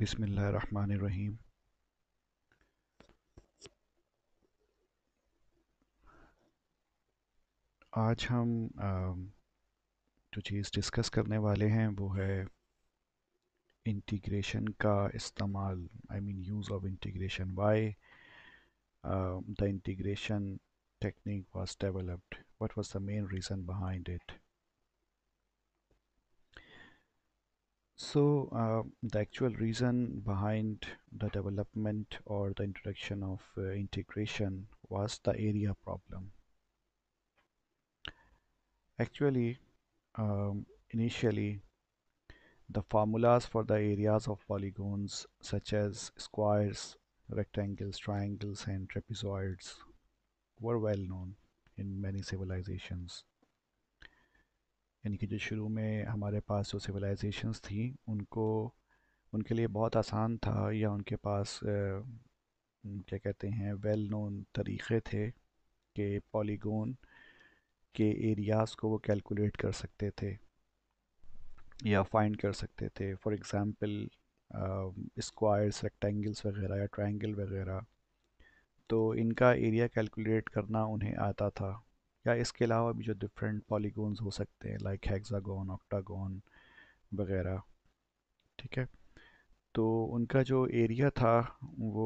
बिसमीम आज हम जो चीज़ डिस्कस करने वाले हैं वो है इंटीग्रेशन का इस्तेमाल I mean use of integration why the integration technique was developed what was the main reason behind it So uh, the actual reason behind the development or the introduction of uh, integration was the area problem. Actually, um, initially, the formulas for the areas of polygons such as squares, rectangles, triangles and trapezoids were well known in many civilizations. यानी कि जो शुरू में हमारे पास जो civilisations थी उनको उनके लिए बहुत आसान था या उनके पास क्या कहते हैं वेल नोन तरीक़े थे कि पॉलीगोन के एरियाज़ को वो कैलकुलेट कर सकते थे या फाइंड कर सकते थे फॉर एग्ज़ाम्पल स्क्वायर्स रेक्टेंगल्स वगैरह या ट्रायंगल वगैरह तो इनका एरिया कैलकुलेट करना उन्हें आता था या इसके अलावा भी जो डिफरेंट पॉलीगोन्स हो सकते हैं लाइक हेक्सागोन ऑक्टागोन वगैरह ठीक है तो उनका जो एरिया था वो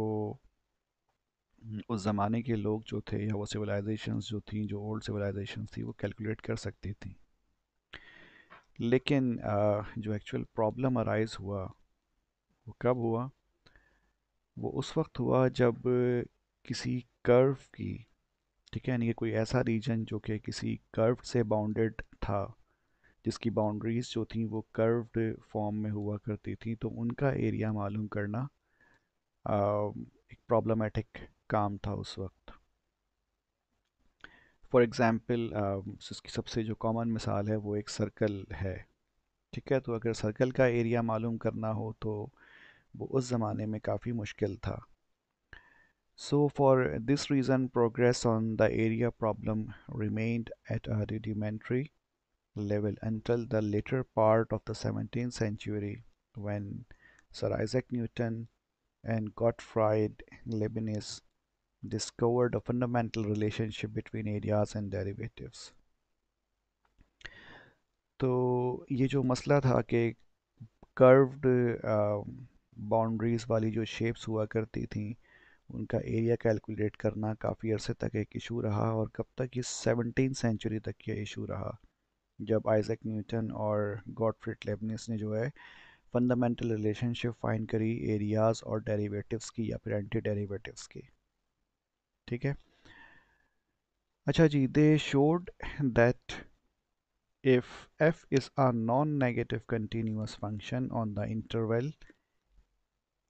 उस ज़माने के लोग जो थे या वो सिविलाइजेशंस जो थी जो ओल्ड सिविलाइजेशंस थी वो कैलकुलेट कर सकती थी लेकिन जो एक्चुअल प्रॉब्लम अराइज़ हुआ वो कब हुआ वो उस वक्त हुआ जब किसी कर्व की ठीक है यानी कि कोई ऐसा रीजन जो कि किसी कर्व से बाउंडेड था जिसकी बाउंड्रीज जो थी वो कर्व्ड फॉर्म में हुआ करती थी तो उनका एरिया मालूम करना आ, एक प्रॉब्लमेटिक काम था उस वक्त फॉर एग्ज़ाम्पल इसकी सबसे जो कॉमन मिसाल है वो एक सर्कल है ठीक है तो अगर सर्कल का एरिया मालूम करना हो तो वो उस ज़माने में काफ़ी मुश्किल था So for this reason progress on the area problem remained at a rudimentary level until the later part of the 17th century when Sir Isaac Newton and Gottfried Leibniz discovered a fundamental relationship between areas and derivatives. तो ये जो मसला था कि curved uh, boundaries वाली जो shapes हुआ करती थी उनका एरिया कैलकुलेट करना काफ़ी अरसे तक एक इशू रहा और कब तक ये सेवनटीन सेंचुरी तक ये इशू रहा जब आइजक न्यूटन और गॉडफ्रिड लेबनिस ने जो है फंडामेंटल रिलेशनशिप फाइंड करी एरियाज और डेरिवेटिव्स की या फिर एंटी डेरिवेटिव्स की ठीक है अच्छा जी they showed that if F is a non negative continuous function on the interval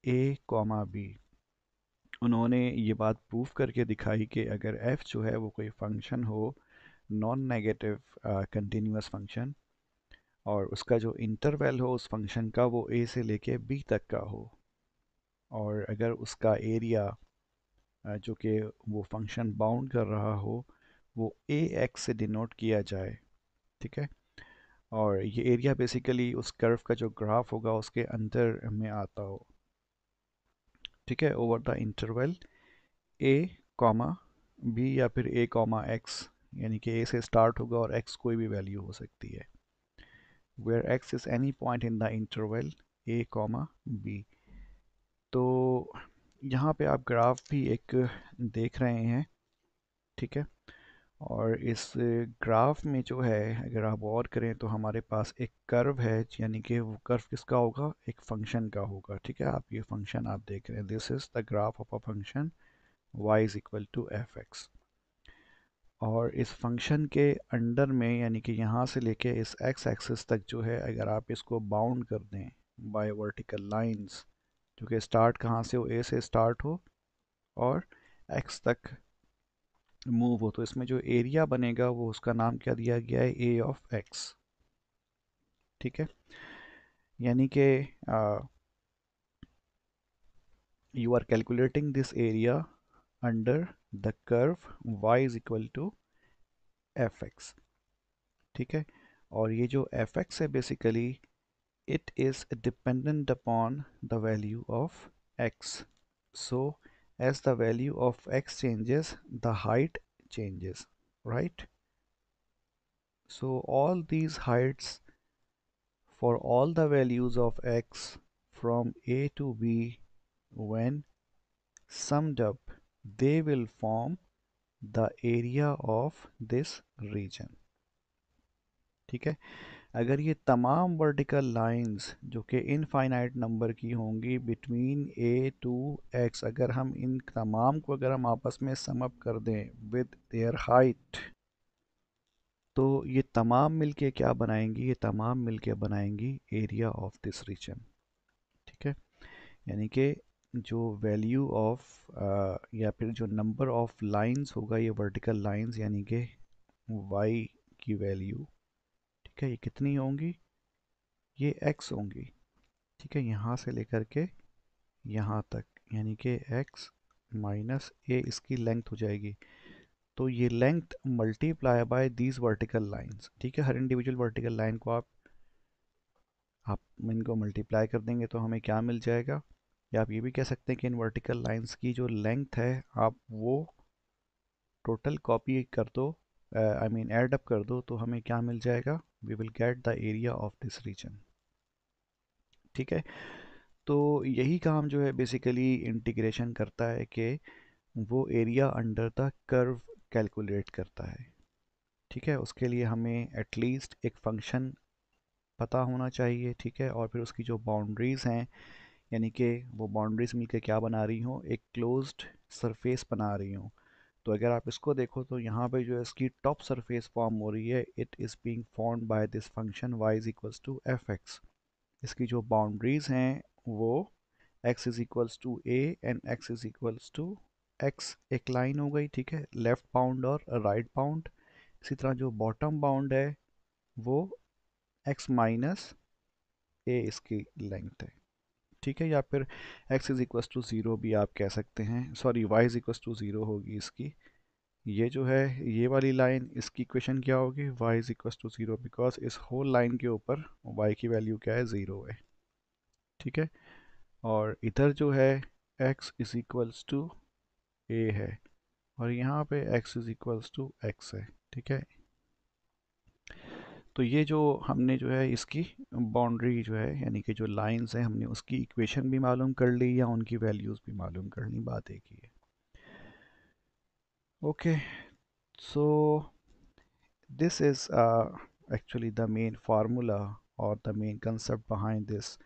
A comma B उन्होंने ये बात प्रूव करके दिखाई कि अगर f जो है वो कोई फंक्शन हो नॉन नेगेटिव कंटिन्यूस फंक्शन और उसका जो इंटरवल हो उस फंक्शन का वो a से लेके b तक का हो और अगर उसका एरिया uh, जो कि वो फंक्शन बाउंड कर रहा हो वो ए एक्स से डिनोट किया जाए ठीक है और ये एरिया बेसिकली उस कर्व का जो ग्राफ होगा उसके अंदर में आता हो ठीक है over the interval A comma B या फिर ए कॉमा एक्स यानी कि ए से स्टार्ट होगा और एक्स कोई भी वैल्यू हो सकती है where X is any point in the interval A comma B तो यहाँ पे आप ग्राफ भी एक देख रहे हैं ठीक है और इस ग्राफ में जो है अगर आप और करें तो हमारे पास एक कर्व है यानी कि वो कर्व किसका होगा एक फंक्शन का होगा ठीक है आप ये फंक्शन आप देख रहे हैं this is the graph of a function y is equal to F x और इस फंक्शन के अंडर में यानी कि यहाँ से लेके इस एक्स एक्सिस तक जो है अगर आप इसको बाउंड कर दें बाय वर्टिकल लाइंस जो कि स्टार्ट कहाँ से हो ए से स्टार्ट हो और एक्स तक मूव हो तो इसमें जो एरिया बनेगा वो उसका नाम क्या दिया गया है ए ऑफ एक्स ठीक है यानी कि you are calculating this area under the curve Y is equal to F X ठीक है और ये जो एफ एक्स है basically it is dependent upon the value of X so so, as the value of x changes the height changes right so all these heights for all the values of x from a to b when summed up they will form the area of this region ठीक है अगर ये तमाम vertical lines जो कि infinite number की होंगी between A to x अगर हम इन तमाम को अगर हम आपस में समअप कर दें विद देयर हाइट तो ये तमाम मिलके क्या बनाएंगी ये तमाम मिलके बनाएंगी एरिया ऑफ दिस रीजन ठीक है यानी कि जो वैल्यू ऑफ या फिर जो नंबर ऑफ लाइंस होगा ये वर्टिकल लाइंस यानी कि वाई की वैल्यू ठीक है ये कितनी होंगी ये एक्स होंगी ठीक है यहाँ से लेकर के यहाँ तक यानी कि एक्स माइनस ए इसकी लेंथ हो जाएगी तो ये length multiply by these vertical lines ठीक है हर इंडिविजुअल वर्टिकल लाइन को आप आप इनको मल्टीप्लाई कर देंगे तो हमें क्या मिल जाएगा या आप ये भी कह सकते हैं कि इन वर्टिकल लाइंस की जो लेंथ है आप वो टोटल कॉपी कर दो आई मीन एडअप कर दो तो हमें क्या मिल जाएगा we will get the area of this region ठीक है तो यही काम जो है बेसिकली इंटीग्रेशन करता है कि वो area under the curve calculate करता है ठीक है उसके लिए हमें एटलीस्ट एक फंक्शन पता होना चाहिए ठीक है और फिर उसकी जो बाउंड्रीज़ हैं यानी कि वो बाउंड्रीज़ मिलकर क्या बना रही हों एक क्लोज्ड सरफेस बना रही हूँ तो अगर आप इसको देखो तो यहाँ पे जो है इसकी टॉप सरफेस फॉर्म हो रही है it is being form by this function y is equals to F x इसकी जो बाउंड्रीज हैं वो x is equals to a and x is equals to x एक लाइन हो गई ठीक है लेफ्ट बाउंड और राइट बाउंड इसी तरह जो बॉटम बाउंड है वो एक्स माइनस ए इसकी लेंथ है ठीक है या फिर x is equals to zero भी आप कह सकते हैं sorry y is equals to zero होगी इसकी ये जो है ये वाली लाइन इसकी इक्वेशन क्या होगी y is equals to zero because इस होल लाइन के ऊपर y की वैल्यू क्या है ज़ीरो है ठीक है और इधर जो है x is equals to a है और यहाँ पे x is equals to x है ठीक है तो ये जो हमने जो है इसकी बाउंड्री जो है यानी कि जो लाइंस हैं हमने उसकी इक्वेशन भी मालूम कर ली या उनकी वैल्यूज़ भी मालूम कर ली बात एक ही है okay so this is actually the main formula और the main concept behind this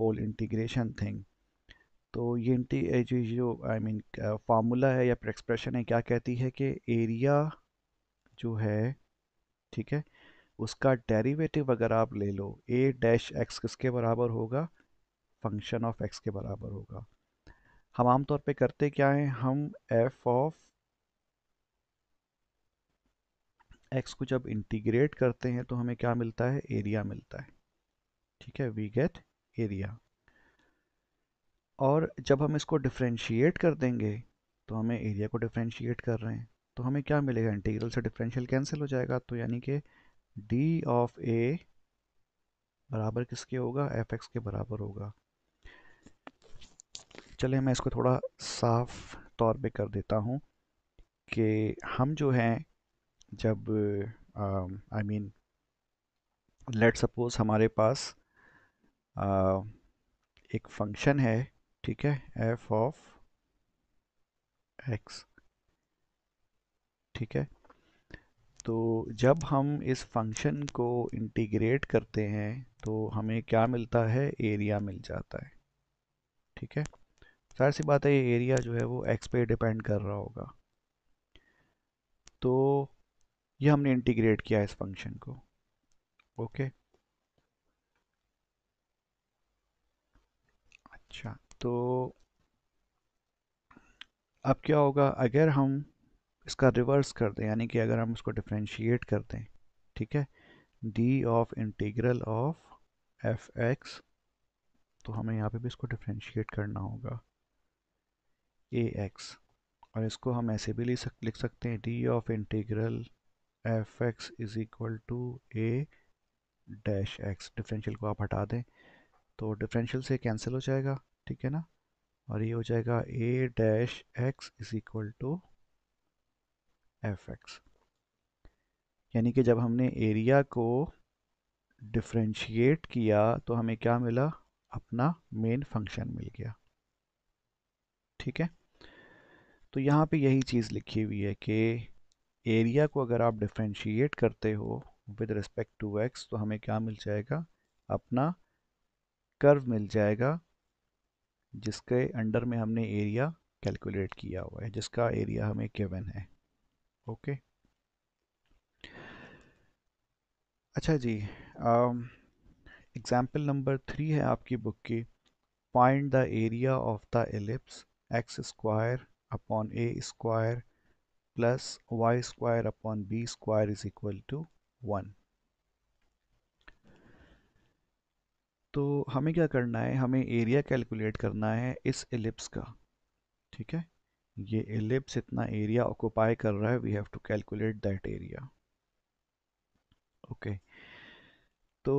whole integration thing तो ये जो जो आई मीन फार्मूला है या एक्सप्रेशन है क्या कहती है कि एरिया जो है ठीक है उसका डेरिवेटिव अगर आप ले लो ए डैश एक्स किसके बराबर होगा फंक्शन ऑफ एक्स के बराबर होगा हम आमतौर पे करते क्या हैं हम एफ ऑफ एक्स को जब इंटीग्रेट करते हैं तो हमें क्या मिलता है एरिया मिलता है ठीक है वी गेट एरिया और जब हम इसको डिफ्रेंशिएट कर देंगे तो हमें एरिया को डिफ्रेंशिएट कर रहे हैं तो हमें क्या मिलेगा इंटीग्रल से डिफरेंशियल कैंसिल हो जाएगा तो यानी कि डी ऑफ ए बराबर किसके होगा एफ एक्स के बराबर होगा चले मैं इसको थोड़ा साफ तौर पे कर देता हूँ कि हम जो हैं जब आई मीन लेट सपोज हमारे पास uh, एक फंक्शन है ठीक है एफ ऑफ एक्स ठीक है तो जब हम इस फंक्शन को इंटीग्रेट करते हैं तो हमें क्या मिलता है एरिया मिल जाता है ठीक है जाहिर सी बात है ये एरिया जो है वो एक्स पे डिपेंड कर रहा होगा तो ये हमने इंटीग्रेट किया इस फंक्शन को ओके अच्छा तो अब क्या होगा अगर हम इसका रिवर्स कर दें यानी कि अगर हम उसको डिफ्रेंशिएट कर दें ठीक है d of integral of f x तो हमें यहाँ पे भी इसको डिफ्रेंशिएट करना होगा ए एक्स और इसको हम ऐसे भी लिख लिख सकते हैं d of integral f x is equal to a dash x differential को आप हटा दें तो डिफरेंशियल से कैंसिल हो जाएगा ठीक है ना और ये हो जाएगा a dash x is equal to F x यानी कि जब हमने एरिया को डिफ्रेंशिएट किया तो हमें क्या मिला अपना मेन फंक्शन मिल गया ठीक है तो यहाँ पे यही चीज़ लिखी हुई है कि एरिया को अगर आप डिफ्रेंशिएट करते हो विद रिस्पेक्ट टू एक्स तो हमें क्या मिल जाएगा अपना कर्व मिल जाएगा जिसके अंडर में हमने एरिया कैलकुलेट किया हुआ है जिसका एरिया हमें केवन है ओके अच्छा जी एग्जाम्पल नंबर थ्री है आपकी बुक की find the area of the ellipse x square upon a square plus y square upon b square is equal to one तो हमें क्या करना है हमें एरिया कैलकुलेट करना है इस एलिप्स का ठीक है ये एलिप्स इतना एरिया ऑक्यूपाई कर रहा है we have to calculate that area okay तो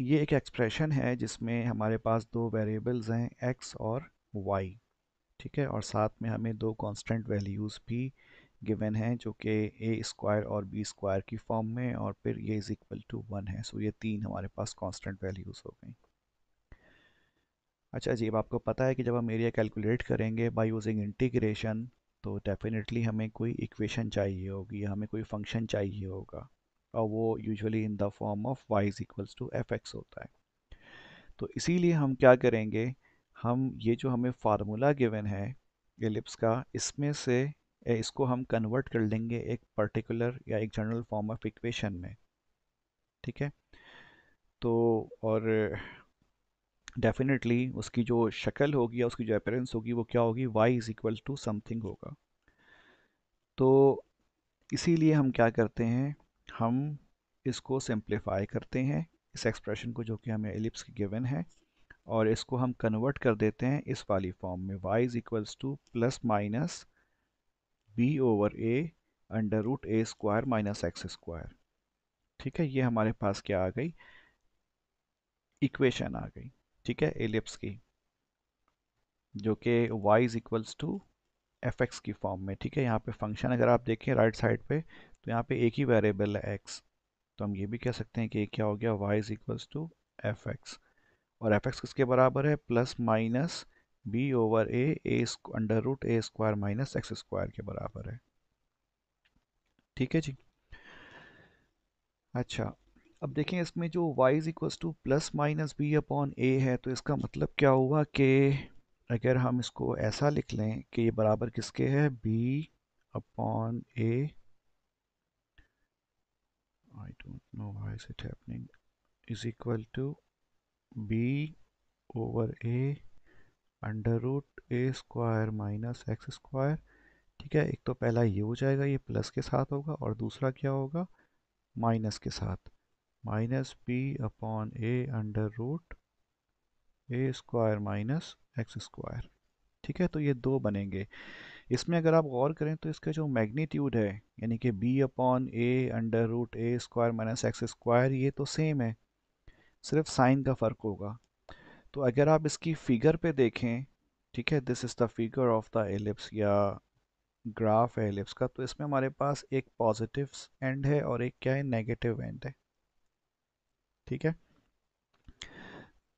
ये एक एक्सप्रेशन है जिसमें हमारे पास दो वेरिएबल्स हैं एक्स और वाई ठीक है और साथ में हमें दो कांस्टेंट वैल्यूज़ भी गिवन हैं जो कि ए स्क्वायर और बी स्क्वायर की फॉर्म में और फिर ये इज़ इक्वल टू वन है सो so ये तीन हमारे पास कांस्टेंट वैल्यूज़ हो गई अच्छा जी अब आपको पता है कि जब हम एरिया कैलकुलेट करेंगे बाय यूजिंग इंटीग्रेशन तो डेफिनेटली हमें कोई इक्वेशन चाहिए होगी हमें कोई फंक्शन चाहिए होगा और वो usually in the form of y is equals to F x होता है तो इसीलिए हम क्या करेंगे हम ये जो हमें फार्मूला गिवन है एलिप्स का इसमें से इसको हम कन्वर्ट कर लेंगे एक पर्टिकुलर या एक जनरल फॉर्म ऑफ इक्वेशन में ठीक है तो और डेफिनेटली उसकी जो शक्ल होगी या उसकी जो अपेरेंस होगी वो क्या होगी y is equal to something होगा तो इसीलिए हम क्या करते हैं हम इसको सिंप्लीफाई करते हैं इस एक्सप्रेशन को जो कि हमें एलिप्स की गिवन है और इसको हम कन्वर्ट कर देते हैं इस वाली फॉर्म में y is equals to plus minus b over a under root a square minus x square ठीक है ये हमारे पास क्या आ गई इक्वेशन आ गई ठीक है एलिप्स की जो कि y is equals to F x की फॉर्म में ठीक है यहाँ पे फंक्शन अगर आप देखें राइट right साइड पे तो यहाँ पे एक ही वेरिएबल है x तो हम ये भी कह सकते हैं कि क्या हो गया y is equals to F x और एफ एक्स किसके बराबर है plus minus b over a a under root a square minus x square के बराबर है ठीक है जी अच्छा अब देखें इसमें जो y is equal to plus minus b upon a है तो इसका मतलब क्या हुआ कि अगर हम इसको ऐसा लिख लें कि ये बराबर किसके है b upon a I don't know why is it happening is equal to b over a under root a square minus x square ठीक है एक तो पहला ये हो जाएगा ये प्लस के साथ होगा और दूसरा क्या होगा माइनस के साथ minus p upon a under root a square minus x square ठीक है तो ये दो बनेंगे इसमें अगर आप गौर करें तो इसका जो मैग्नीट्यूड है यानी कि b upon a under root a square minus x square ये तो सेम है सिर्फ साइन का फ़र्क होगा तो अगर आप इसकी फिगर पे देखें ठीक है this is the figure of the ellipse या ग्राफ है एलिप्स का तो इसमें हमारे पास एक पॉजिटिव एंड है और एक क्या है नेगेटिव एंड है ठीक है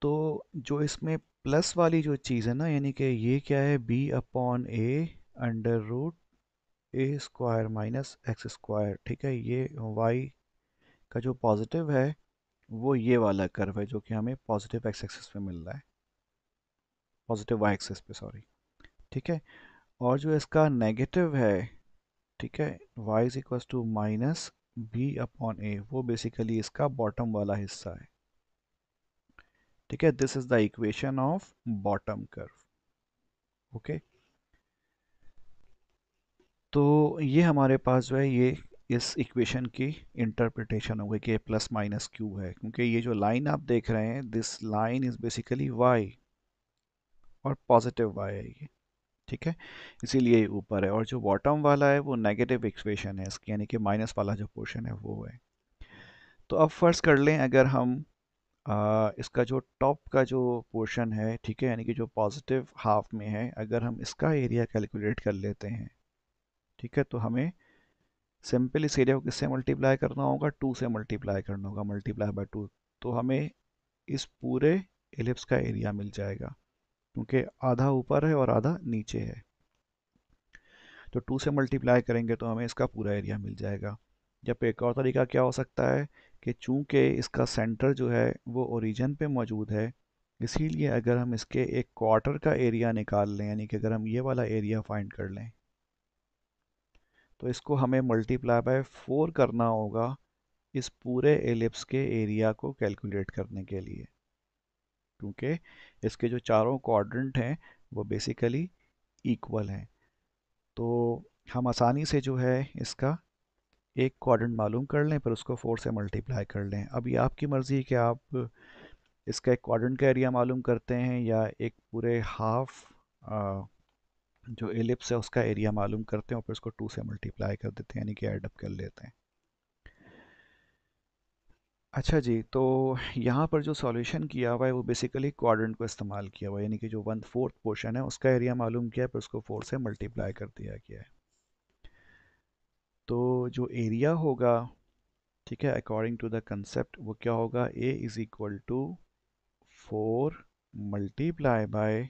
तो जो इसमें प्लस वाली जो चीज़ है ना यानी कि ये क्या है b upon a under root a square minus x square ठीक है ये वाई का जो पॉजिटिव है वो ये वाला कर्व है जो कि हमें पॉजिटिव एक्स एक्सिस पे मिल रहा है पॉजिटिव वाई एक्सिस पे सॉरी ठीक है और जो इसका नेगेटिव है ठीक है y is equal to minus b upon a वो बेसिकली इसका बॉटम वाला हिस्सा है ठीक है this is the equation of bottom curve okay तो ये हमारे पास जो है ये इस इक्वेशन की इंटरप्रिटेशन हो गई कि प्लस माइनस क्यू है क्योंकि ये जो लाइन आप देख रहे हैं this line is basically y और पॉजिटिव वाई है ये ठीक है इसीलिए ऊपर है और जो बॉटम वाला है वो नेगेटिव इक्वेशन है इसकी यानी कि माइनस वाला जो पोर्शन है वो है तो अब फर्स्ट कर लें अगर हम आ, इसका जो टॉप का जो पोर्शन है ठीक है यानी कि जो पॉजिटिव हाफ में है अगर हम इसका एरिया कैलकुलेट कर लेते हैं ठीक है तो हमें सिंपल इस एरिया को किससे मल्टीप्लाई करना होगा टू से मल्टीप्लाई करना होगा मल्टीप्लाई बाय टू तो हमें इस पूरे एलिप्स का एरिया मिल जाएगा क्योंकि आधा ऊपर है और आधा नीचे है तो टू से मल्टीप्लाई करेंगे तो हमें इसका पूरा एरिया मिल जाएगा जब एक और तरीका क्या हो सकता है कि चूंकि इसका सेंटर जो है वो ओरिजिन पे मौजूद है इसीलिए अगर हम इसके एक क्वार्टर का एरिया निकाल लें यानी कि अगर हम ये वाला एरिया फाइंड कर लें तो इसको हमें मल्टीप्लाई बाय फोर करना होगा इस पूरे एलिप्स के एरिया को कैलकुलेट करने के लिए क्योंकि इसके जो चारों क्वाड्रेंट हैं वो बेसिकली इक्वल हैं तो हम आसानी से जो है इसका एक क्वाड्रेंट मालूम कर लें फिर उसको फोर से मल्टीप्लाई कर लें अब ये आपकी मर्ज़ी है कि आप इसका एक क्वाड्रेंट का एरिया मालूम करते हैं या एक पूरे हाफ आ, जो एलिप्स है उसका एरिया मालूम करते हैं और फिर उसको टू से मल्टीप्लाई कर देते हैं यानी कि एडअप कर लेते हैं अच्छा जी, तो यहाँ पर जो सॉल्यूशन किया हुआ है वो बेसिकली क्वाड्रेंट को इस्तेमाल किया हुआ है यानी कि जो वन फोर्थ पोर्शन है उसका एरिया मालूम किया है पर उसको फोर से मल्टीप्लाई कर दिया गया है। तो जो एरिया होगा ठीक है अकॉर्डिंग टू द कंसेप्ट वो क्या होगा a is equal to four multiply by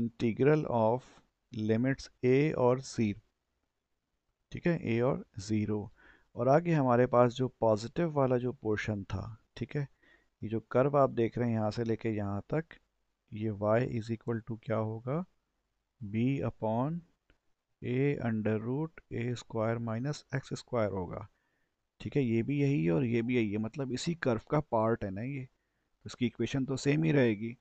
integral of limits a और ज़ीरो ठीक है ए और ज़ीरो और आगे हमारे पास जो पॉजिटिव वाला जो पोर्शन था ठीक है ये जो कर्व आप देख रहे हैं यहाँ से लेके यहाँ तक ये y इज इक्वल टू क्या होगा b upon a under root a square minus x square होगा ठीक है ये भी यही है और ये भी यही है मतलब इसी कर्व का पार्ट है ना ये इसकी इक्वेशन तो सेम ही रहेगी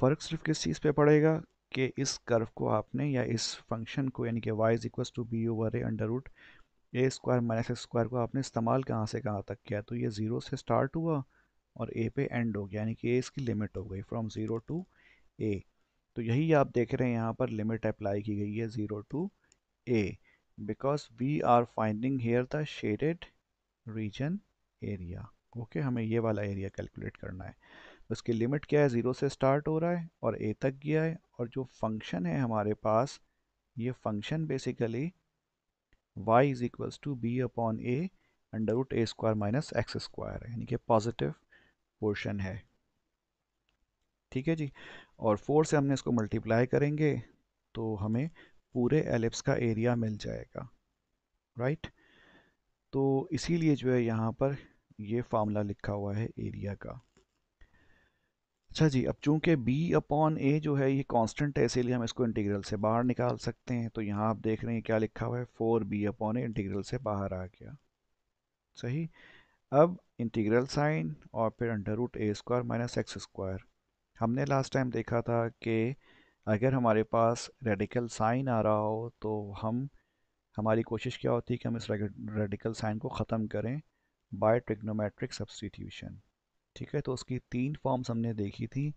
फ़र्क सिर्फ किस चीज़ पे पड़ेगा कि इस कर्व को आपने या इस फंक्शन को यानी कि y is equal to b over a under root a square minus x square को आपने इस्तेमाल कहाँ से कहाँ तक किया तो ये ज़ीरो से स्टार्ट हुआ और ए पे एंड हो गया यानी कि ए इसकी लिमिट हो गई फ्रॉम ज़ीरो टू ए तो यही आप देख रहे हैं यहाँ पर लिमिट अप्लाई की गई है zero to a because we are finding here the shaded region area okay हमें ये वाला एरिया कैलकुलेट करना है उसकी तो लिमिट क्या है ज़ीरो से स्टार्ट हो रहा है और ए तक गया है और जो फंक्शन है हमारे पास ये function basically y is equals to b upon a under root a square minus x square है यानी कि पॉजिटिव पोर्शन है ठीक है जी और फोर से हमने इसको मल्टीप्लाई करेंगे तो हमें पूरे एलिप्स का एरिया मिल जाएगा राइट right? तो इसीलिए जो है यहाँ पर ये फार्मूला लिखा हुआ है एरिया का अच्छा जी अब चूंकि b अपॉन ए जो है ये कांस्टेंट है इसीलिए हम इसको इंटीग्रल से बाहर निकाल सकते हैं तो यहाँ आप देख रहे हैं क्या लिखा हुआ है four b upon a integral से बाहर आ गया सही अब इंटीग्रल साइन और फिर under root a square minus x square हमने लास्ट टाइम देखा था कि अगर हमारे पास रेडिकल साइन आ रहा हो तो हम हमारी कोशिश क्या होती है कि हम इस रेडिकल साइन को ख़त्म करें बाय ट्रिग्नोमेट्रिक सब्सटीट्यूशन ठीक है तो उसकी तीन फॉर्म्स हमने देखी थी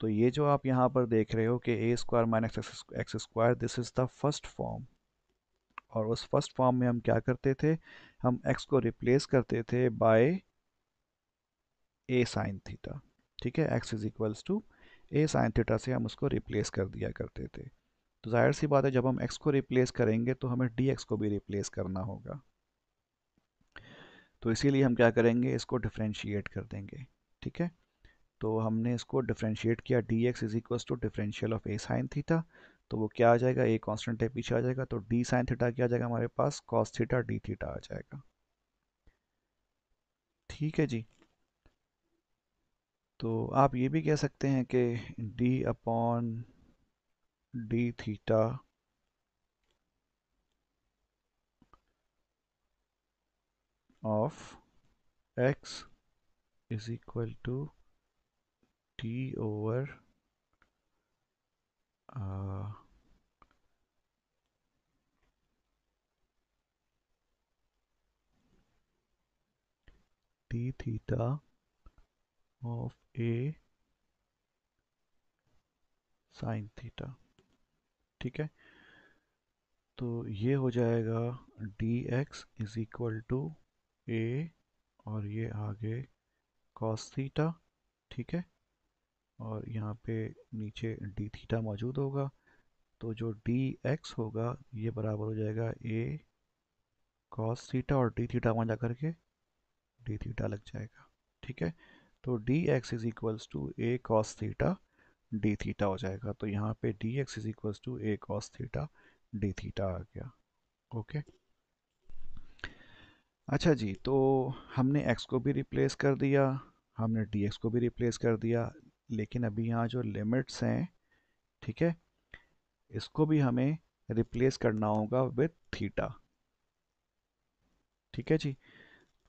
तो ये जो आप यहाँ पर देख रहे हो कि a square minus x square this is the first form और उस फर्स्ट फॉर्म में हम क्या करते थे हम एक्स को रिप्लेस करते थे बाय ए साइन थीटा ठीक है x is equals to a sine theta से हम उसको रिप्लेस कर दिया करते थे तो जाहिर सी बात है जब हम एक्स को रिप्लेस करेंगे तो हमें डी एक्स को भी रिप्लेस करना होगा तो इसीलिए हम क्या करेंगे इसको डिफ्रेंशिएट कर देंगे ठीक है तो हमने इसको डिफ्रेंशिएट किया d x is equal to differential of a sine theta तो वो क्या आ जाएगा ए कॉन्स्टेंट है पीछे आ जाएगा तो डी साइन थीटा क्या आ जाएगा हमारे पास कॉस थीटा डी थीटा आ जाएगा ठीक है जी तो आप ये भी कह सकते हैं कि d upon d theta of x is equal to t over t uh, theta of a sin theta ठीक है तो ये हो जाएगा dx x is equal to a और ये आगे कॉस थीटा ठीक है और यहाँ पे नीचे डी थीटा मौजूद होगा तो जो डी एक्स होगा ये बराबर हो जाएगा ए कॉस थीटा और डी थीटा वहाँ जा करके डी थीटा लग जाएगा ठीक है तो d x is equals to a cos theta d theta हो जाएगा तो यहाँ पे d x is equals to a cos theta d theta आ गया ओके okay? अच्छा जी तो हमने x को भी रिप्लेस कर दिया हमने dx को भी रिप्लेस कर दिया लेकिन अभी यहाँ जो लिमिट्स हैं ठीक है इसको भी हमें रिप्लेस करना होगा विथ थीटा ठीक है जी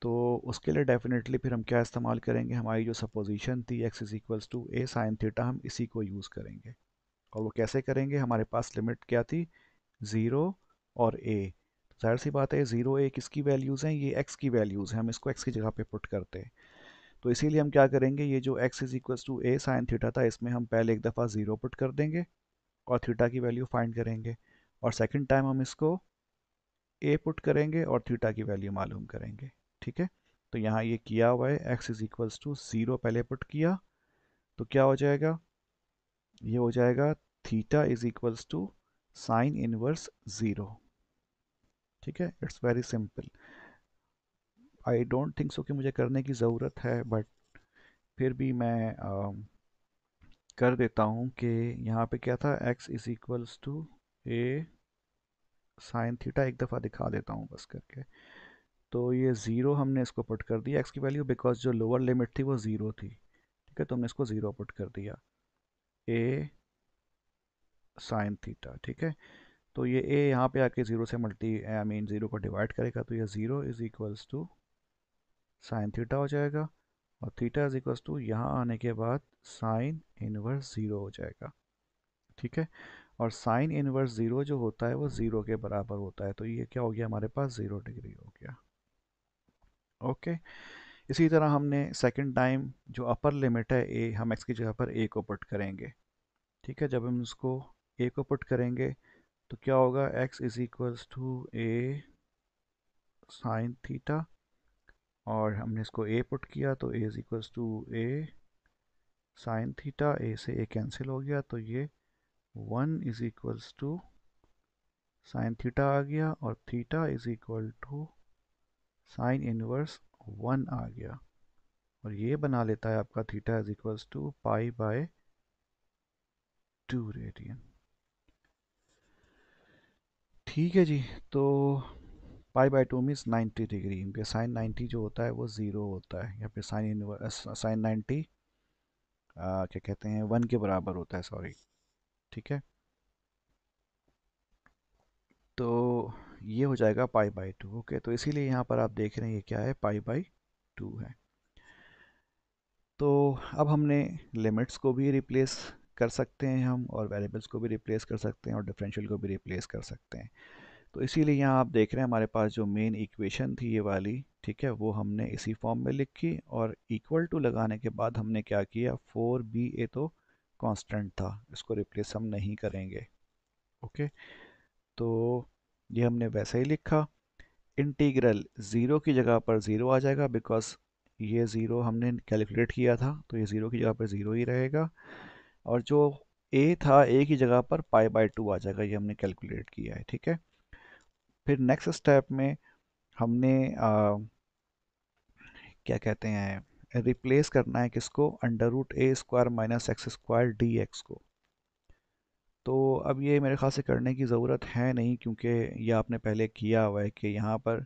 तो उसके लिए डेफिनेटली फिर हम क्या इस्तेमाल करेंगे हमारी जो सपोजिशन थी x is equals to a sine theta हम इसी को यूज़ करेंगे और वो कैसे करेंगे हमारे पास लिमिट क्या थी ज़ीरो और ए जाहिर सी बात है ज़ीरो ए किसकी वैल्यूज़ हैं ये एक्स की वैल्यूज़ हैं हम इसको एक्स की जगह पे पुट करते हैं तो इसीलिए हम क्या करेंगे ये जो x is equal to a sine theta था इसमें हम पहले एक दफ़ा ज़ीरो पुट कर देंगे और थीटा की वैल्यू फाइंड करेंगे और सेकेंड टाइम हम इसको ए पुट करेंगे और थीटा की वैल्यू मालूम करेंगे ठीक है तो यहाँ ये किया हुआ है x is equals to zero पहले पुट किया तो क्या हो जाएगा ये हो जाएगा theta is equals to sine inverse zero ठीक है it's very simple I don't think so कि मुझे करने की ज़रूरत है बट फिर भी मैं uh, कर देता हूँ कि यहाँ पे क्या था x is equals to a sine theta एक दफ़ा दिखा देता हूँ बस करके तो ये ज़ीरो हमने इसको पुट कर दिया x की वैल्यू बिकॉज जो लोअर लिमिट थी वो ज़ीरो थी ठीक है तो हमने इसको ज़ीरो पुट कर दिया ए साइन थीटा ठीक है तो ये ए यहाँ पे आके ज़ीरो से मल्टी आई मीन ज़ीरो को डिवाइड करेगा तो ये zero is equals to sine theta हो जाएगा और थीटा इज़ इक्वल्स टू यहाँ आने के बाद साइन इनवर्स ज़ीरो हो जाएगा ठीक है और साइन इनवर्स ज़ीरो जो होता है वो ज़ीरो के बराबर होता है तो ये क्या हो गया हमारे पास ज़ीरो डिग्री हो गया ओके इसी तरह हमने सेकेंड टाइम जो अपर लिमिट है ए हम एक्स की जगह पर ए को पुट करेंगे ठीक है जब हम उसको ए को पुट करेंगे तो क्या होगा x is equals to a sine theta और हमने इसको ए पुट किया तो a is equals to a sine theta a से ए कैंसिल हो गया तो ये one is equals to sine theta आ गया और theta is equal to sine inverse one आ गया और ये बना लेता है आपका theta is equals to pi by two radian ठीक है जी तो pi by two means ninety degree इनके साइन नाइन्टी जो होता है वो ज़ीरो होता है या फिर साइन साइन नाइन्टी क्या कहते हैं वन के बराबर होता है सॉरी ठीक है तो ये हो जाएगा पाई बाई टू ओके तो इसीलिए यहाँ पर आप देख रहे हैं ये क्या है पाई बाई टू है तो अब हमने लिमिट्स को भी रिप्लेस कर सकते हैं हम और वेरिएबल्स को भी रिप्लेस कर सकते हैं और डिफरेंशियल को भी रिप्लेस कर सकते हैं तो इसीलिए यहाँ आप देख रहे हैं हमारे पास जो मेन इक्वेशन थी ये वाली ठीक है वो हमने इसी फॉर्म में लिखी और इक्वल टू लगाने के बाद हमने क्या किया फोर बी ए तो कांस्टेंट था इसको रिप्लेस हम नहीं करेंगे ओके तो ये हमने वैसे ही लिखा इंटीग्रल ज़ीरो की जगह पर ज़ीरो आ जाएगा बिकॉज ये ज़ीरो हमने कैलकुलेट किया था तो ये ज़ीरो की जगह पर ज़ीरो ही रहेगा और जो ए था ए की जगह पर पाई बाई टू आ जाएगा ये हमने कैलकुलेट किया है ठीक है फिर नेक्स्ट स्टेप में हमने आ, क्या कहते हैं रिप्लेस करना है किसको under root a square minus x square d x को तो अब ये मेरे ख्याल से करने की ज़रूरत है नहीं क्योंकि ये आपने पहले किया हुआ है कि यहाँ पर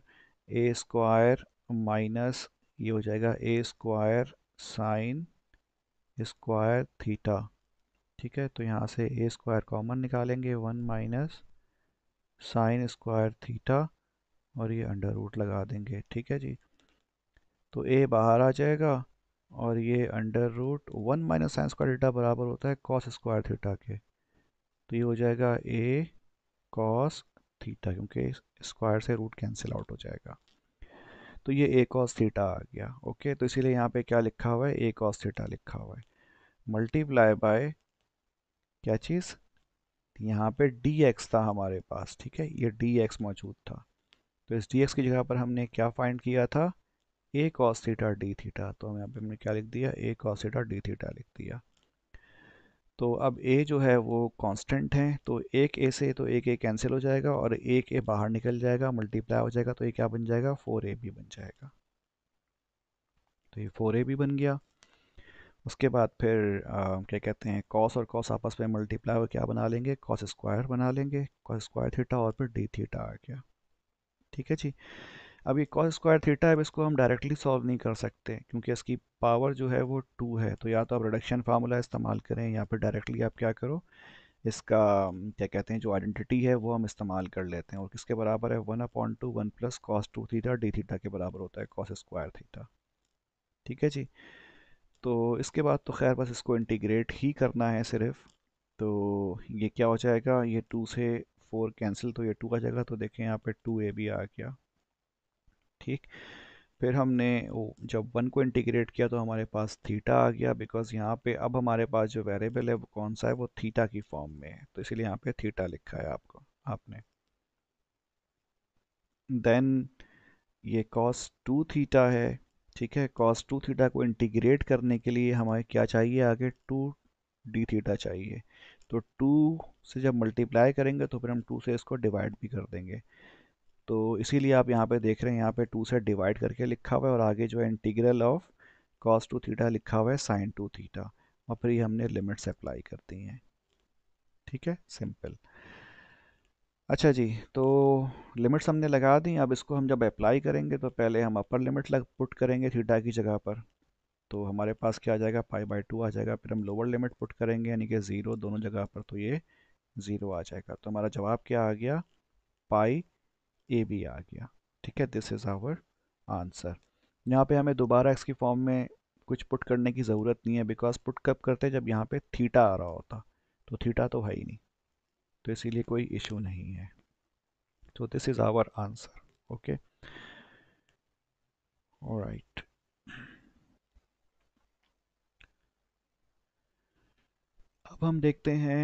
ए स्क्वायर माइनस ये हो जाएगा a square sine square theta ठीक है तो यहाँ से ए स्क्वायर कॉमन निकालेंगे one minus sine square theta और ये अंडर रूट लगा देंगे ठीक है जी तो ए बाहर आ जाएगा और ये under root one minus sine square theta बराबर होता है कॉस स्क्वायर थीटा के तो ये हो जाएगा ए कॉस थीटा क्योंकि स्क्वायर से रूट कैंसिल आउट हो जाएगा तो ये ए कॉस थीटा आ गया ओके तो इसीलिए यहाँ पे क्या लिखा हुआ है ए कॉस थीटा लिखा हुआ है मल्टीप्लाई बाय क्या चीज़ यहाँ पे डी एक्स था हमारे पास ठीक है ये डी एक्स मौजूद था तो इस डी एक्स की जगह पर हमने क्या फाइंड किया था a cos theta d theta तो हम यहाँ पे हमने क्या लिख दिया a cos theta d theta लिख दिया तो अब ए जो है वो कांस्टेंट है तो एक ए से तो एक ए कैंसिल हो जाएगा और एक ए बाहर निकल जाएगा मल्टीप्लाई हो जाएगा तो ये क्या बन जाएगा फोर ए बी बन जाएगा तो ये फोर ए बी बन गया उसके बाद फिर आ, क्या कहते हैं कॉस और कॉस आपस में मल्टीप्लाई हो क्या बना लेंगे कॉस स्क्वायर बना लेंगे कॉस स्क्वायर थीटा और फिर डी थीटा आ गया ठीक है जी अब ये कॉस स्क्वायर थीटा है इसको हम डायरेक्टली सॉल्व नहीं कर सकते क्योंकि इसकी पावर जो है वो टू है तो या तो आप रिडक्शन फार्मूला इस्तेमाल करें या फिर डायरेक्टली आप क्या करो इसका क्या कहते हैं जो आइडेंटिटी है वो हम इस्तेमाल कर लेते हैं और किसके बराबर है one upon two one plus cos two theta d theta के बराबर होता है कॉस स्क्वायर थीटा ठीक है जी तो इसके बाद तो खैर बस इसको इंटीग्रेट ही करना है सिर्फ तो ये क्या हो जाएगा ये टू से फोर कैंसिल तो ये टू आ जाएगा तो देखें यहाँ पे टू ए भी आ गया ठीक फिर हमने ओ, जब वन को इंटीग्रेट किया तो हमारे पास थीटा आ गया बिकॉज यहाँ पे अब हमारे पास जो वेरिएबल है वो कौन सा है वो थीटा की फॉर्म में है तो इसीलिए यहाँ पे थीटा लिखा है आपको आपने देन ये कॉस टू थीटा है ठीक है कॉस टू थीटा को इंटीग्रेट करने के लिए हमें क्या चाहिए आगे टू डी थीटा चाहिए तो टू से जब मल्टीप्लाई करेंगे तो फिर हम टू से इसको डिवाइड भी कर देंगे तो इसीलिए आप यहाँ पे देख रहे हैं यहाँ पे टू से डिवाइड करके लिखा हुआ है और आगे जो है integral of cos two theta लिखा हुआ है साइन टू थीटा और फिर ये हमने लिमिट्स अप्लाई कर दी हैं ठीक है सिंपल अच्छा जी तो लिमिट्स हमने लगा दी अब इसको हम जब अप्लाई करेंगे तो पहले हम अपर लिमिट लग पुट करेंगे थीटा की जगह पर तो हमारे पास क्या आ जाएगा पाई बाई टू आ जाएगा फिर हम लोअर लिमिट पुट करेंगे यानी कि ज़ीरो दोनों जगह पर तो ये ज़ीरो आ जाएगा तो हमारा जवाब क्या आ गया पाई ए बी आ गया ठीक है दिस इज़ आवर आंसर यहाँ पे हमें दोबारा इसकी फॉर्म में कुछ पुट करने की ज़रूरत नहीं है बिकॉज पुट कब करते जब यहाँ पर थीटा आ रहा होता तो थीटा तो है ही नहीं तो इसीलिए कोई इशू नहीं है तो this is our answer okay right अब हम देखते हैं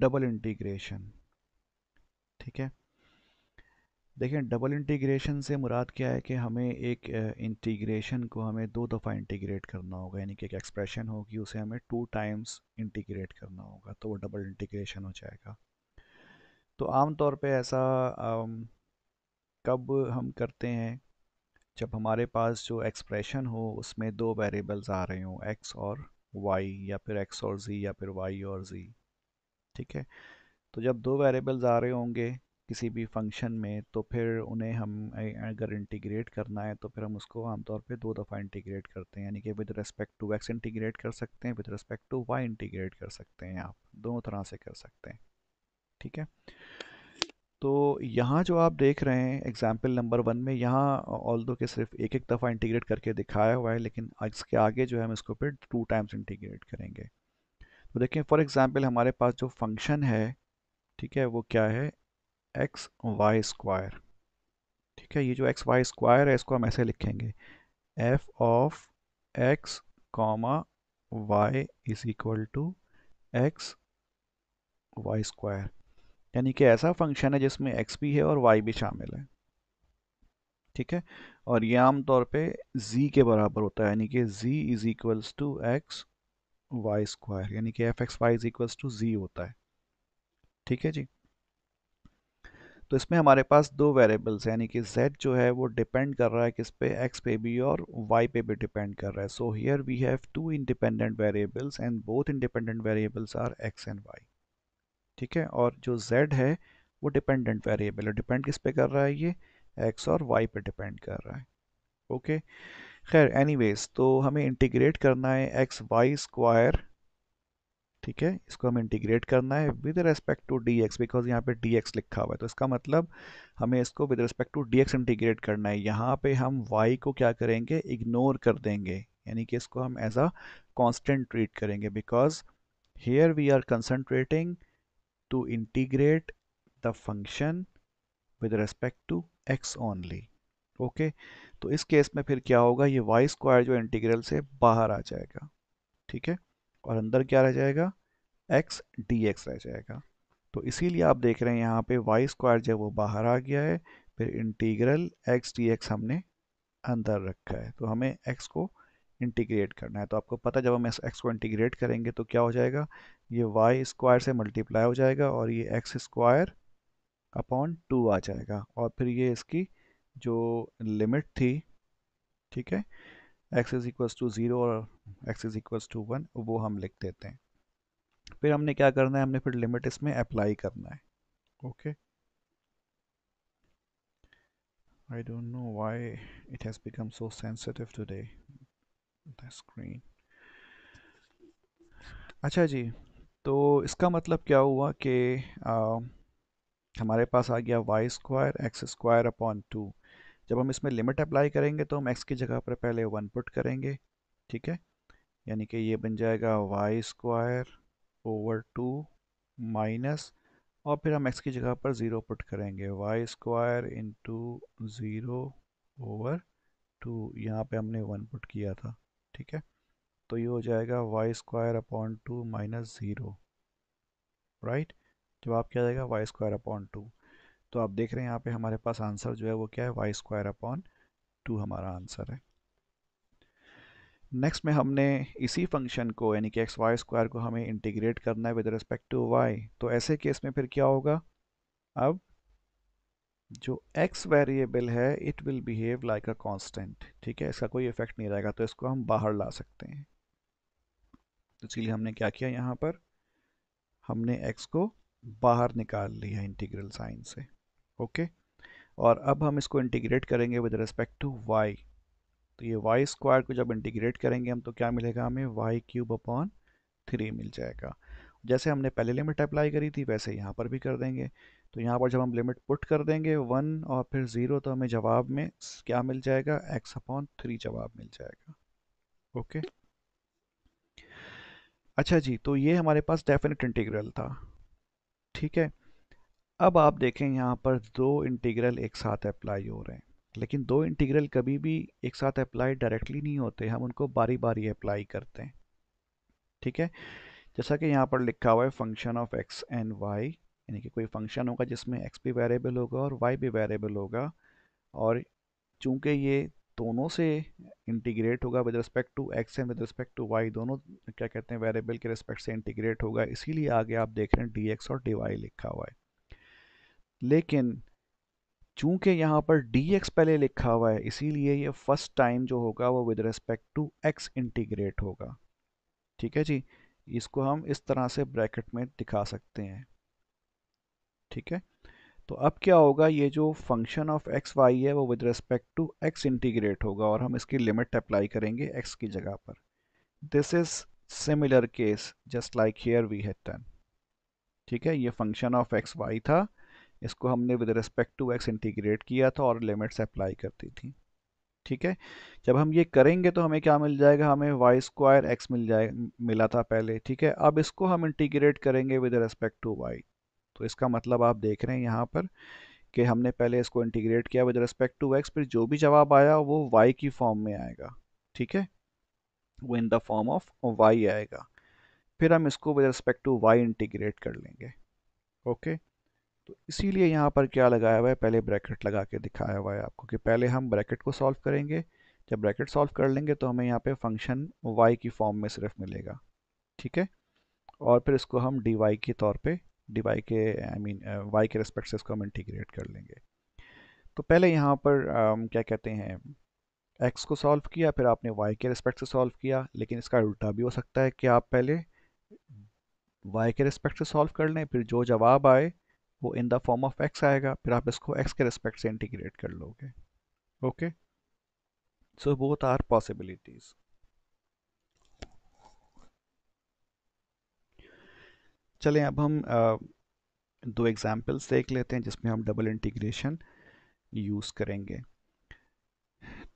डबल um, इंटीग्रेशन ठीक है देखें डबल इंटीग्रेशन से मुराद क्या है कि हमें एक इंटीग्रेशन को हमें दो दफ़ा इंटीग्रेट करना होगा यानी कि एक एक्सप्रेशन होगी उसे हमें टू टाइम्स इंटीग्रेट करना होगा तो वो डबल इंटीग्रेशन हो जाएगा तो आम तौर पे ऐसा आम, कब हम करते हैं जब हमारे पास जो एक्सप्रेशन हो उसमें दो वेरिएबल्स आ रहे हों एक्स और वाई या फिर एक्स और जी या फिर वाई और जी ठीक है तो जब दो वेरिएबल्स आ रहे होंगे किसी भी फंक्शन में तो फिर उन्हें हम अगर इंटीग्रेट करना है तो फिर हम उसको आमतौर पे दो दफ़ा इंटीग्रेट करते हैं यानी कि with respect to x integrate कर सकते हैं with respect to y integrate कर सकते हैं आप दोनों तरह से कर सकते हैं ठीक है तो यहाँ जो आप देख रहे हैं एग्जाम्पल नंबर वन में यहाँ ऑल दो के सिर्फ एक एक दफ़ा इंटीग्रेट करके दिखाया हुआ है लेकिन इसके आगे जो है हम इसको फिर टू टाइम्स इंटीग्रेट करेंगे तो देखें फॉर एग्ज़ाम्पल हमारे पास जो फंक्शन है ठीक है वो क्या है एक्स वाई स्क्वायर ठीक है ये जो एक्स वाई स्क्वायर है इसको हम ऐसे लिखेंगे f of x comma y is equal to x y square यानी कि ऐसा फंक्शन है जिसमें एक्स भी है और वाई भी शामिल है ठीक है और ये आमतौर पे z के बराबर होता है यानी कि z is equals to x y square यानी कि f x y is equals to g होता है ठीक है जी तो इसमें हमारे पास दो वेरिएबल्स यानी कि z जो है वो डिपेंड कर रहा है किस पे x पे भी और y पे भी डिपेंड कर रहा है so here we have two independent variables and both independent variables are x and y ठीक है और जो z है वो डिपेंडेंट वेरिएबल है डिपेंड किस पे कर रहा है ये x और y पे डिपेंड कर रहा है ओके okay? खैर एनीवेज तो हमें इंटीग्रेट करना है एक्स वाई स्क्वायर ठीक है इसको हम इंटीग्रेट करना है with respect to d x because यहाँ पे डी एक्स लिखा हुआ है तो इसका मतलब हमें इसको with respect to d x integrate करना है यहाँ पे हम वाई को क्या करेंगे इग्नोर कर देंगे यानी कि इसको हम एज अ कॉन्स्टेंट ट्रीट करेंगे because here we are concentrating to integrate the function with respect to x only okay तो इस केस में फिर क्या होगा ये वाई स्क्वायर जो इंटीग्रल से बाहर आ जाएगा ठीक है और अंदर क्या रह जाएगा एक्स डी एक्स रह जाएगा तो इसीलिए आप देख रहे हैं यहाँ पे वाई स्क्वायर जो वो बाहर आ गया है फिर इंटीग्रल एक्स डी एक्स हमने अंदर रखा है तो हमें एक्स को इंटीग्रेट करना है तो आपको पता जब हम इस एक्स को इंटीग्रेट करेंगे तो क्या हो जाएगा ये वाई स्क्वायर से मल्टीप्लाई हो जाएगा और ये एक्स स्क्वायर अपॉन टू आ जाएगा और फिर ये इसकी जो लिमिट थी ठीक है x is equals to zero और x is equals to one वो हम लिख देते हैं फिर हमने क्या करना है हमने फिर लिमिट इसमें अप्लाई करना है okay I don't know why it has become so sensitive today the screen अच्छा जी तो इसका मतलब क्या हुआ कि हमारे पास आ गया y square x square upon two जब हम इसमें लिमिट अप्लाई करेंगे तो हम एक्स की जगह पर पहले वन पुट करेंगे ठीक है यानी कि ये बन जाएगा y square over two minus और फिर हम एक्स की जगह पर ज़ीरो पुट करेंगे y square into zero over two यहाँ पर हमने वन पुट किया था ठीक है तो ये हो जाएगा y square upon two minus zero right जवाब क्या जाएगा वाई स्क्वायर अपॉन टू तो आप देख रहे हैं यहाँ पे हमारे पास आंसर जो है वो क्या है वाई स्क्वायर अपॉन टू हमारा आंसर है नेक्स्ट में हमने इसी फंक्शन को यानी कि एक्स वाई स्क्वायर को हमें इंटीग्रेट करना है विद रिस्पेक्ट टू वाई तो ऐसे केस में फिर क्या होगा अब जो एक्स वेरिएबल है it will behave like a constant ठीक है इसका कोई इफेक्ट नहीं रहेगा तो इसको हम बाहर ला सकते हैं तो इसलिए हमने क्या किया यहाँ पर हमने एक्स को बाहर निकाल लिया इंटीग्रल साइन से ओके और अब हम इसको इंटीग्रेट करेंगे विद रिस्पेक्ट टू वाई तो ये वाई स्क्वायर को जब इंटीग्रेट करेंगे हम तो क्या मिलेगा हमें वाई क्यूब अपॉन थ्री मिल जाएगा जैसे हमने पहले लिमिट अप्लाई करी थी वैसे यहाँ पर भी कर देंगे तो यहाँ पर जब हम लिमिट पुट कर देंगे वन और फिर ज़ीरो तो हमें जवाब में क्या मिल जाएगा एक्स अपॉन थ्री जवाब मिल जाएगा ओके अच्छा जी तो ये हमारे पास डेफिनेट इंटीग्रल था ठीक है अब आप देखें यहाँ पर दो इंटीग्रल एक साथ अप्लाई हो रहे हैं लेकिन दो इंटीग्रल कभी भी एक साथ अप्लाई डायरेक्टली नहीं होते हम उनको बारी बारी अप्लाई करते हैं ठीक है जैसा कि यहाँ पर लिखा हुआ है function of x and y यानी कि कोई फंक्शन होगा जिसमें एक्स भी वेरिएबल होगा और वाई भी वेरिएबल होगा और चूंकि ये दोनों से इंटीग्रेट होगा with respect to x and with respect to y दोनों क्या कहते हैं वेरिएबल के रिस्पेक्ट से इंटीग्रेट होगा इसीलिए आगे आप देख रहे हैं डी और डी लिखा हुआ है लेकिन चूंकि यहाँ पर dx पहले लिखा हुआ है इसीलिए ये फर्स्ट टाइम जो होगा वो with respect to x integrate होगा ठीक है जी इसको हम इस तरह से ब्रैकेट में दिखा सकते हैं ठीक है तो अब क्या होगा ये जो फंक्शन ऑफ एक्स वाई है वो with respect to x integrate होगा और हम इसकी लिमिट अप्लाई करेंगे एक्स की जगह पर this is similar case just like here we had done ठीक है ये फंक्शन ऑफ एक्स वाई था इसको हमने with respect to x integrate किया था और लिमिट्स अप्लाई करती थी ठीक है जब हम ये करेंगे तो हमें क्या मिल जाएगा हमें वाई स्क्वायर एक्स मिल जाए मिला था पहले ठीक है अब इसको हम इंटीग्रेट करेंगे विद रिस्पेक्ट टू वाई तो इसका मतलब आप देख रहे हैं यहाँ पर कि हमने पहले इसको इंटीग्रेट किया विद रिस्पेक्ट टू एक्स फिर जो भी जवाब आया वो वाई की फॉर्म में आएगा ठीक है वो in the form of y आएगा फिर हम इसको with respect to y integrate कर लेंगे ओके okay? तो इसीलिए यहाँ पर क्या लगाया हुआ है पहले ब्रैकेट लगा के दिखाया हुआ है आपको कि पहले हम ब्रैकेट को सॉल्व करेंगे जब ब्रैकेट सॉल्व कर लेंगे तो हमें यहाँ पे फंक्शन y की फॉर्म में सिर्फ मिलेगा ठीक है और फिर इसको हम डी वाई के तौर पे डी वाई के आई मीन वाई के रिस्पेक्ट से इसको हम इंटीग्रेट कर लेंगे तो पहले यहाँ पर um, क्या कहते हैं एक्स को सॉल्व किया फिर आपने वाई के रिस्पेक्ट से सॉल्व किया लेकिन इसका उल्टा भी हो सकता है कि आप पहले वाई के रिस्पेक्ट से सॉल्व कर लें फिर जो जवाब आए वो in the form of x आएगा फिर आप इसको एक्स के रिस्पेक्ट से इंटीग्रेट कर लोगे okay so both are possibilities चलें अब हम दो एग्जांपल्स देख लेते हैं जिसमें हम डबल इंटीग्रेशन यूज़ करेंगे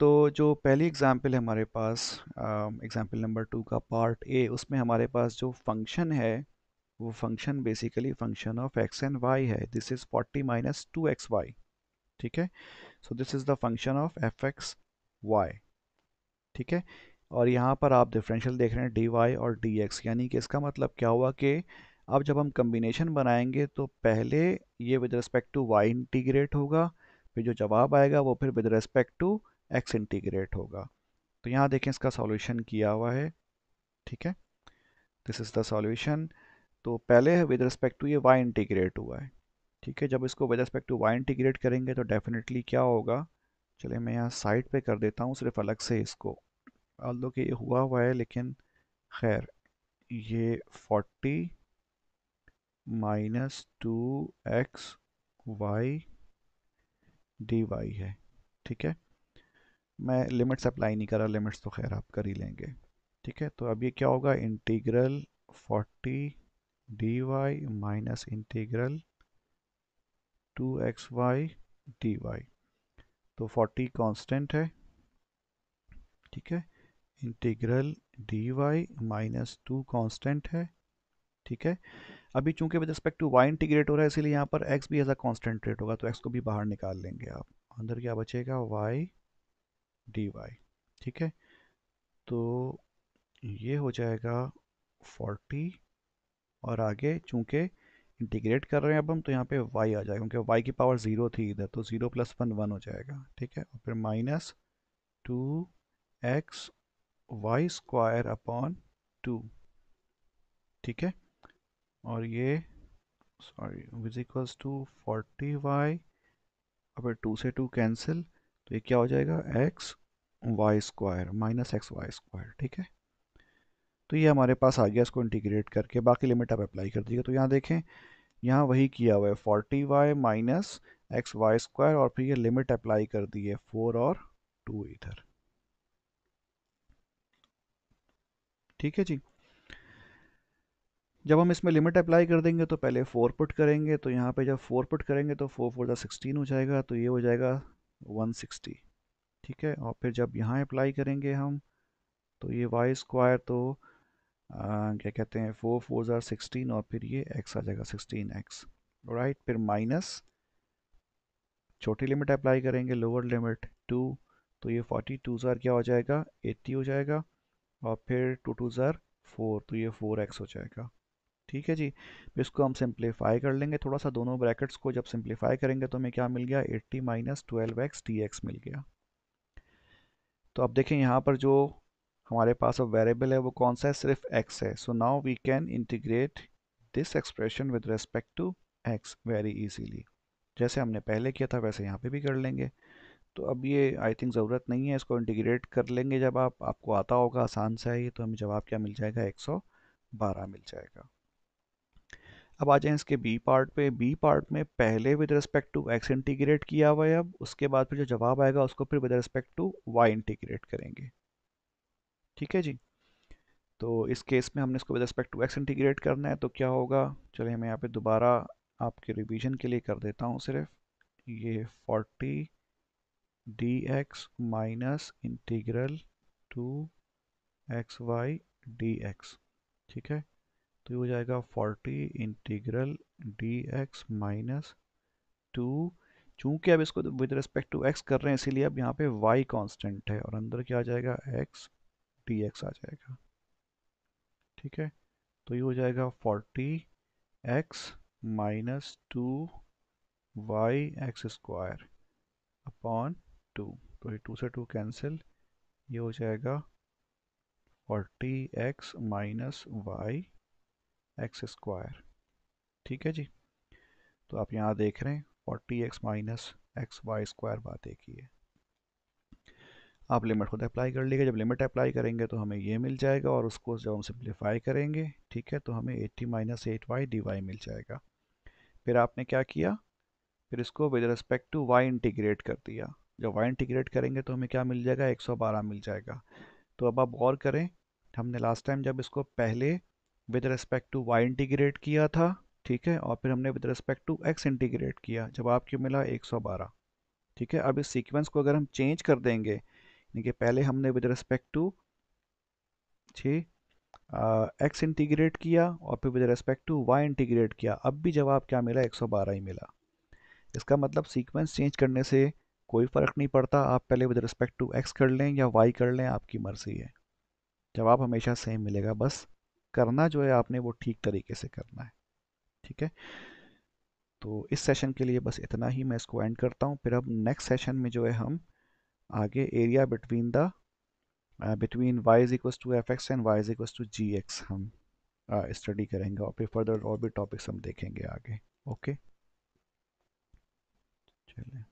तो जो पहली एग्जांपल है हमारे पास एग्जांपल नंबर टू का पार्ट ए उसमें हमारे पास जो फंक्शन है वो function basically function of x and y है this is forty minus two x y ठीक है so this is the function of f x y ठीक है और यहाँ पर आप डिफरेंशियल देख रहे हैं डी वाई और डी एक्स यानी कि इसका मतलब क्या हुआ कि अब जब हम कम्बिनेशन बनाएंगे तो पहले ये with respect to y integrate होगा फिर जो जवाब आएगा वो फिर with respect to x integrate होगा तो यहाँ देखें इसका सॉल्यूशन किया हुआ है ठीक है दिस इज़ द सॉल्यूशन तो पहले विद रिस्पेक्ट टू ये वाई इंटीग्रेट हुआ है ठीक है जब इसको with respect to y integrate करेंगे तो डेफिनेटली क्या होगा चलिए मैं यहाँ साइड पे कर देता हूँ सिर्फ अलग से इसको आलो कि ये हुआ हुआ है लेकिन खैर ये 40 minus two x y d y है ठीक है मैं लिमिट्स अप्लाई नहीं कर रहा लिमिट्स तो खैर आप कर ही लेंगे ठीक है तो अब ये क्या होगा integral forty dy minus integral 2xy dy तो 40 कांस्टेंट है ठीक है integral dy minus two constant है ठीक है अभी चूंकि with respect to y integrate हो रहा है इसीलिए यहाँ पर x भी एज अ कॉन्स्टेंट रेट होगा तो x को भी बाहर निकाल लेंगे आप अंदर क्या बचेगा y dy ठीक है तो ये हो जाएगा 40 और आगे चूंकि इंटीग्रेट कर रहे हैं अब हम तो यहाँ पे y आ जाएगा क्योंकि y की पावर ज़ीरो थी इधर तो ज़ीरो प्लस वन वन हो जाएगा ठीक है और फिर minus two x y square upon two ठीक है और ये sorry is equals to forty y अब टू से टू कैंसिल तो ये क्या हो जाएगा x y square minus x y square ठीक है तो ये हमारे पास आ गया इसको इंटीग्रेट करके बाकी लिमिट आप अप्लाई कर दीजिए तो यहाँ देखें यहाँ वही किया हुआ है forty y minus x y square और फिर ये लिमिट अप्लाई कर दी है फोर और टू इधर ठीक है जी जब हम इसमें लिमिट अप्लाई कर देंगे तो पहले फोर पुट करेंगे तो यहाँ पे जब फोर पुट करेंगे तो फोर फोर सिक्सटीन हो जाएगा तो ये हो जाएगा वन सिक्सटी ठीक है और फिर जब यहाँ अप्लाई करेंगे हम तो ये वाई स्क्वायर तो क्या कहते हैं फोर फोर ज़ार सिक्सटीन और फिर ये एक्स आ जाएगा सिक्सटीन एक्स राइट फिर माइनस छोटी लिमिट अप्लाई करेंगे लोअर लिमिट टू तो ये फोर्टी टू ज़ार क्या हो जाएगा एट्टी हो जाएगा और फिर टू टू ज़ार फोर तो ये फोर एक्स हो जाएगा ठीक है जी फिर इसको हम सिंप्लीफाई कर लेंगे थोड़ा सा दोनों ब्रैकेट्स को जब सिंप्लीफाई करेंगे तो हमें क्या मिल गया eighty minus twelve x d x मिल गया तो अब देखें यहाँ पर जो हमारे पास अब वेरिएबल है वो कौन सा है सिर्फ x है so now we can integrate this expression with respect to x very easily जैसे हमने पहले किया था वैसे यहाँ पे भी कर लेंगे तो अब ये आई थिंक ज़रूरत नहीं है इसको इंटीग्रेट कर लेंगे जब आप आपको आता होगा आसान सा है तो हमें जवाब क्या मिल जाएगा बारह मिल जाएगा अब आ जाए इसके बी पार्ट पे बी पार्ट में पहले with respect to x integrate किया हुआ है अब उसके बाद फिर जो जवाब आएगा उसको फिर with respect to y integrate करेंगे ठीक है जी तो इस केस में हमने इसको with respect to x integrate करना है तो क्या होगा चलिए मैं यहाँ पे दोबारा आपके रिवीजन के लिए कर देता हूँ सिर्फ ये 40 d x minus integral two x y d x ठीक है तो ये हो जाएगा 40 integral d x minus two चूँकि अब इसको विद रिस्पेक्ट टू एक्स कर रहे हैं इसीलिए अब यहाँ पे वाई कॉन्स्टेंट है और अंदर क्या आ जाएगा एक्स फोर्टी एक्स आ जाएगा ठीक है तो ये हो जाएगा forty x minus two y x square upon two तो ये टू से टू कैंसिल ये हो जाएगा forty x minus y x square ठीक है जी तो आप यहाँ देख रहे हैं forty x minus x y square बात एक ही है आप लिमिट खुद अप्लाई कर लीजिए जब लिमिट अप्लाई करेंगे तो हमें ये मिल जाएगा और उसको जब हम सिंप्लीफाई करेंगे ठीक है तो हमें eighty minus eight y d y मिल जाएगा फिर आपने क्या किया फिर इसको with respect to y integrate कर दिया जब वाई इंटीग्रेट करेंगे तो हमें क्या मिल जाएगा एक सौ बारह मिल जाएगा तो अब आप गौर करें हमने लास्ट टाइम जब इसको पहले with respect to y integrate किया था ठीक है और फिर हमने with respect to x integrate किया जब आपको मिला बारह ठीक है अब इस सीक्वेंस को अगर हम चेंज कर देंगे यानी कि पहले हमने with respect to g x integrate किया और फिर with respect to y integrate किया अब भी जवाब क्या मिला 112 ही मिला इसका मतलब सीक्वेंस चेंज करने से कोई फ़र्क नहीं पड़ता आप पहले विद रिस्पेक्ट टू एक्स कर लें या वाई कर लें आपकी मर्ज़ी है जवाब हमेशा सेम मिलेगा बस करना जो है आपने वो ठीक तरीके से करना है ठीक है तो इस सेशन के लिए बस इतना ही मैं इसको एंड करता हूँ फिर अब नेक्स्ट सेशन में जो है हम आगे area between the between y is equal to F x and y is equal to g x हम स्टडी uh, करेंगे और फिर फर्दर और भी टॉपिक्स हम देखेंगे आगे ओके okay? चलिए